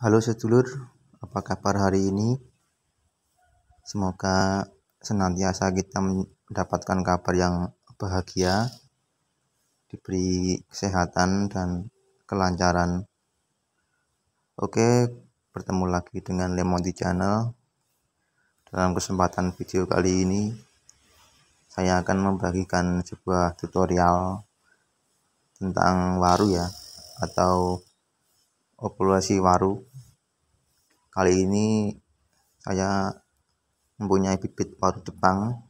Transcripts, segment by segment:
Halo sedulur, apa kabar hari ini? Semoga senantiasa kita mendapatkan kabar yang bahagia, diberi kesehatan dan kelancaran. Oke, bertemu lagi dengan Lemon di Channel. Dalam kesempatan video kali ini, saya akan membagikan sebuah tutorial tentang waru ya, atau populasi waru kali ini saya mempunyai bibit waru Jepang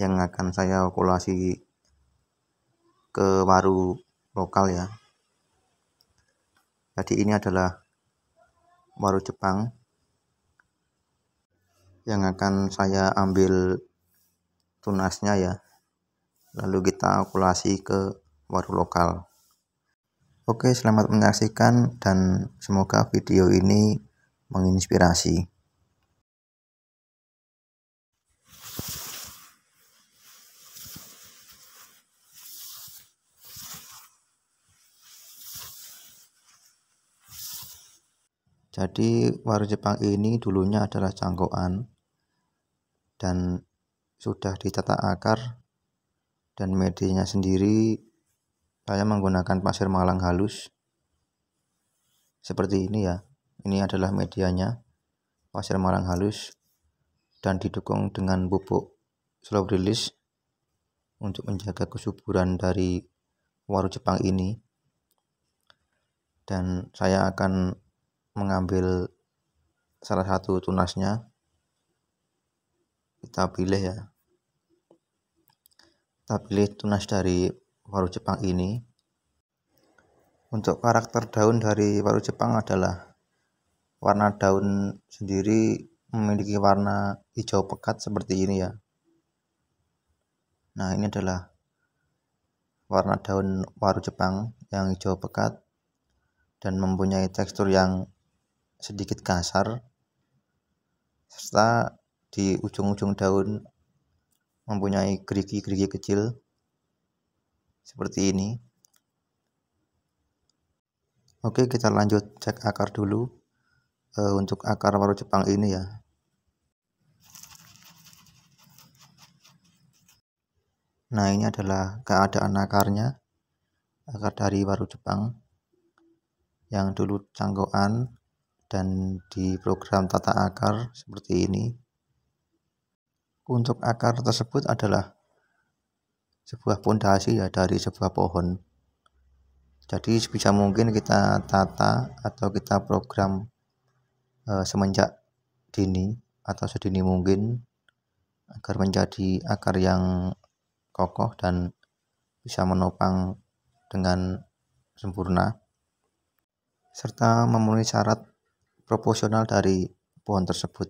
yang akan saya okulasi ke waru lokal ya jadi ini adalah waru Jepang yang akan saya ambil tunasnya ya lalu kita okulasi ke waru lokal Oke, selamat menyaksikan dan semoga video ini menginspirasi. Jadi warung Jepang ini dulunya adalah cangkokan dan sudah ditata akar dan medianya sendiri saya menggunakan pasir malang halus seperti ini ya ini adalah medianya pasir malang halus dan didukung dengan pupuk slow release untuk menjaga kesuburan dari waru Jepang ini dan saya akan mengambil salah satu tunasnya kita pilih ya kita pilih tunas dari waru Jepang ini. Untuk karakter daun dari waru Jepang adalah warna daun sendiri memiliki warna hijau pekat seperti ini ya. Nah, ini adalah warna daun waru Jepang yang hijau pekat dan mempunyai tekstur yang sedikit kasar serta di ujung-ujung daun mempunyai gerigi-gerigi kecil seperti ini. Oke, kita lanjut cek akar dulu. E, untuk akar waru Jepang ini ya. Nah, ini adalah keadaan akarnya. Akar dari waru Jepang yang dulu canggokan dan di program tata akar seperti ini. Untuk akar tersebut adalah sebuah pondasi ya dari sebuah pohon jadi sebisa mungkin kita tata atau kita program e, semenjak dini atau sedini mungkin agar menjadi akar yang kokoh dan bisa menopang dengan sempurna serta memenuhi syarat proporsional dari pohon tersebut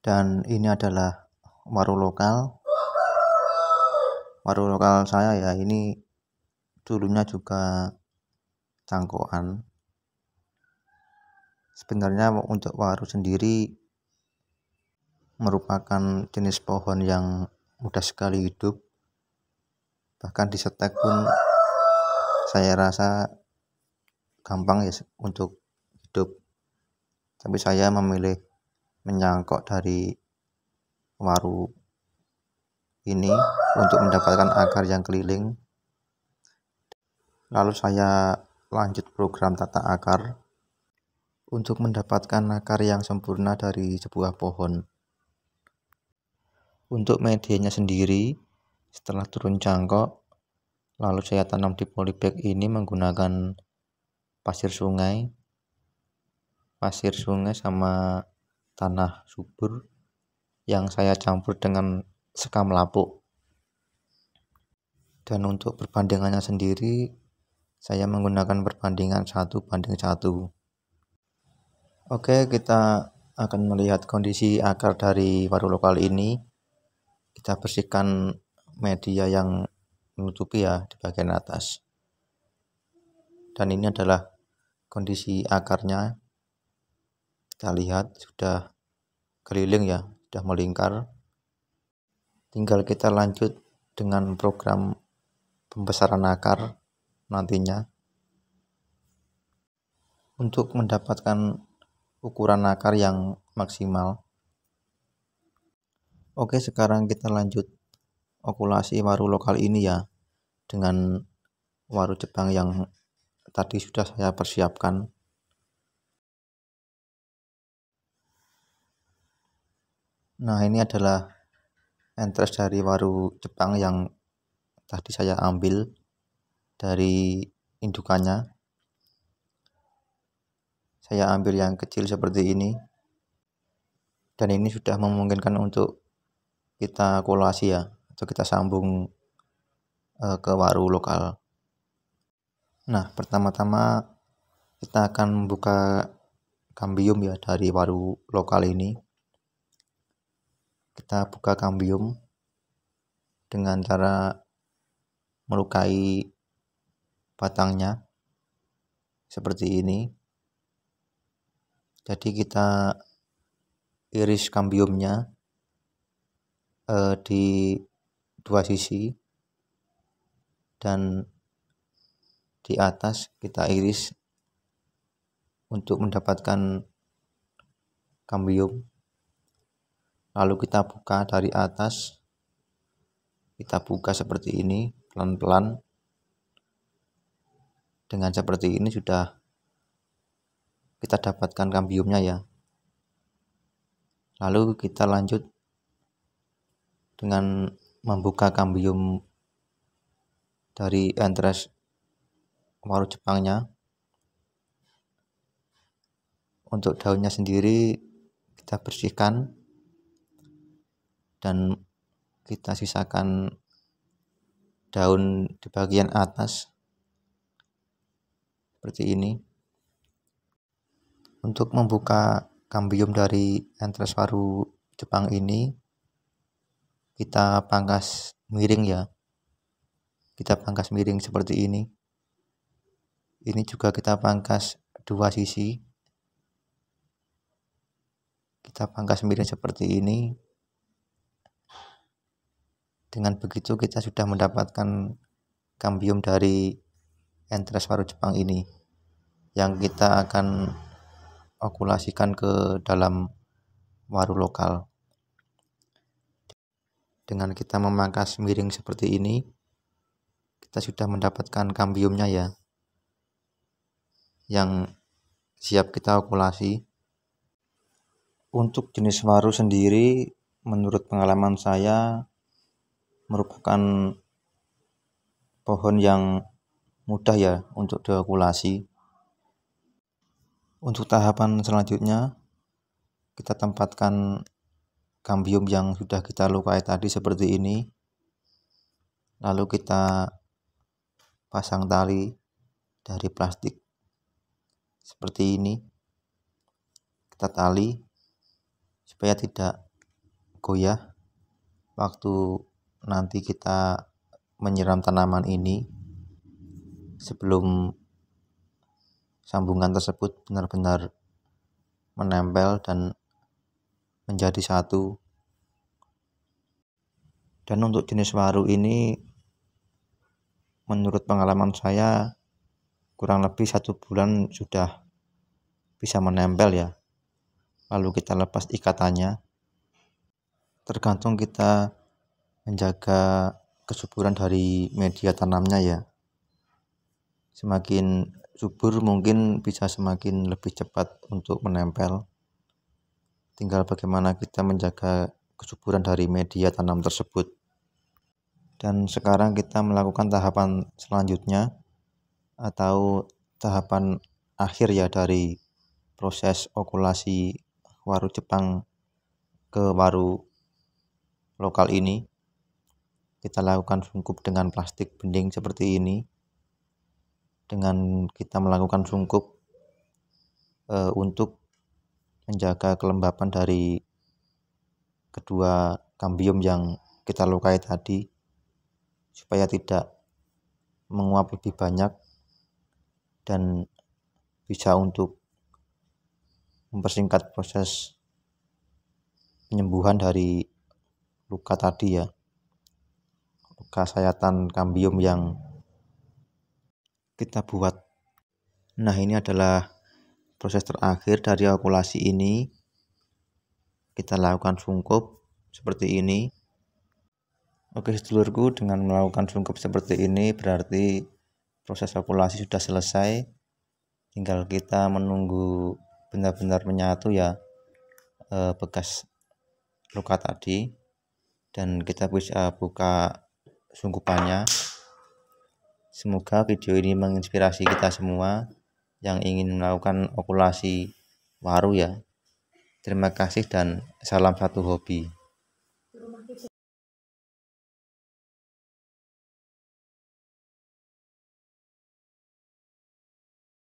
dan ini adalah waru lokal waru lokal saya ya ini dulunya juga cangkokan sebenarnya untuk waru sendiri merupakan jenis pohon yang mudah sekali hidup bahkan di setek pun saya rasa gampang ya untuk hidup tapi saya memilih menyangkok dari waru ini untuk mendapatkan akar yang keliling lalu saya lanjut program tata akar untuk mendapatkan akar yang sempurna dari sebuah pohon untuk medianya sendiri setelah turun cangkok lalu saya tanam di polybag ini menggunakan pasir sungai pasir sungai sama tanah subur yang saya campur dengan sekam lapuk. Dan untuk perbandingannya sendiri, saya menggunakan perbandingan satu banding satu Oke, kita akan melihat kondisi akar dari waru lokal ini. Kita bersihkan media yang menutupi ya di bagian atas. Dan ini adalah kondisi akarnya. Kita lihat sudah keliling ya, sudah melingkar tinggal kita lanjut dengan program pembesaran akar nantinya untuk mendapatkan ukuran akar yang maksimal oke sekarang kita lanjut okulasi waru lokal ini ya dengan waru Jepang yang tadi sudah saya persiapkan Nah, ini adalah entres dari waru Jepang yang tadi saya ambil dari indukannya. Saya ambil yang kecil seperti ini. Dan ini sudah memungkinkan untuk kita kolasi ya, atau kita sambung eh, ke waru lokal. Nah, pertama-tama kita akan membuka kambium ya dari waru lokal ini kita buka kambium dengan cara melukai batangnya seperti ini jadi kita iris kambiumnya eh, di dua sisi dan di atas kita iris untuk mendapatkan kambium lalu kita buka dari atas kita buka seperti ini pelan-pelan dengan seperti ini sudah kita dapatkan kambiumnya ya lalu kita lanjut dengan membuka kambium dari entres waru Jepangnya untuk daunnya sendiri kita bersihkan dan kita sisakan daun di bagian atas seperti ini untuk membuka kambium dari entres paru Jepang ini kita pangkas miring ya kita pangkas miring seperti ini ini juga kita pangkas dua sisi kita pangkas miring seperti ini dengan begitu kita sudah mendapatkan kambium dari entres paru Jepang ini yang kita akan okulasikan ke dalam waru lokal dengan kita memangkas miring seperti ini kita sudah mendapatkan kambiumnya ya yang siap kita okulasi untuk jenis waru sendiri menurut pengalaman saya merupakan pohon yang mudah ya untuk diakulasi Untuk tahapan selanjutnya, kita tempatkan kambium yang sudah kita lukai tadi seperti ini. Lalu kita pasang tali dari plastik seperti ini. Kita tali supaya tidak goyah waktu nanti kita menyiram tanaman ini sebelum sambungan tersebut benar-benar menempel dan menjadi satu dan untuk jenis waru ini menurut pengalaman saya kurang lebih satu bulan sudah bisa menempel ya lalu kita lepas ikatannya tergantung kita menjaga kesuburan dari media tanamnya ya semakin subur mungkin bisa semakin lebih cepat untuk menempel tinggal bagaimana kita menjaga kesuburan dari media tanam tersebut dan sekarang kita melakukan tahapan selanjutnya atau tahapan akhir ya dari proses okulasi waru Jepang ke waru lokal ini kita lakukan sungkup dengan plastik bening seperti ini dengan kita melakukan sungkup e, eh, untuk menjaga kelembapan dari kedua kambium yang kita lukai tadi supaya tidak menguap lebih banyak dan bisa untuk mempersingkat proses penyembuhan dari luka tadi ya kasayatan kambium yang kita buat. Nah, ini adalah proses terakhir dari okulasi ini. Kita lakukan sungkup seperti ini. Oke, sedulurku, dengan melakukan sungkup seperti ini berarti proses okulasi sudah selesai. Tinggal kita menunggu benar-benar menyatu ya eh, bekas luka tadi dan kita bisa buka sungkupannya. Semoga video ini menginspirasi kita semua yang ingin melakukan okulasi waru ya. Terima kasih dan salam satu hobi.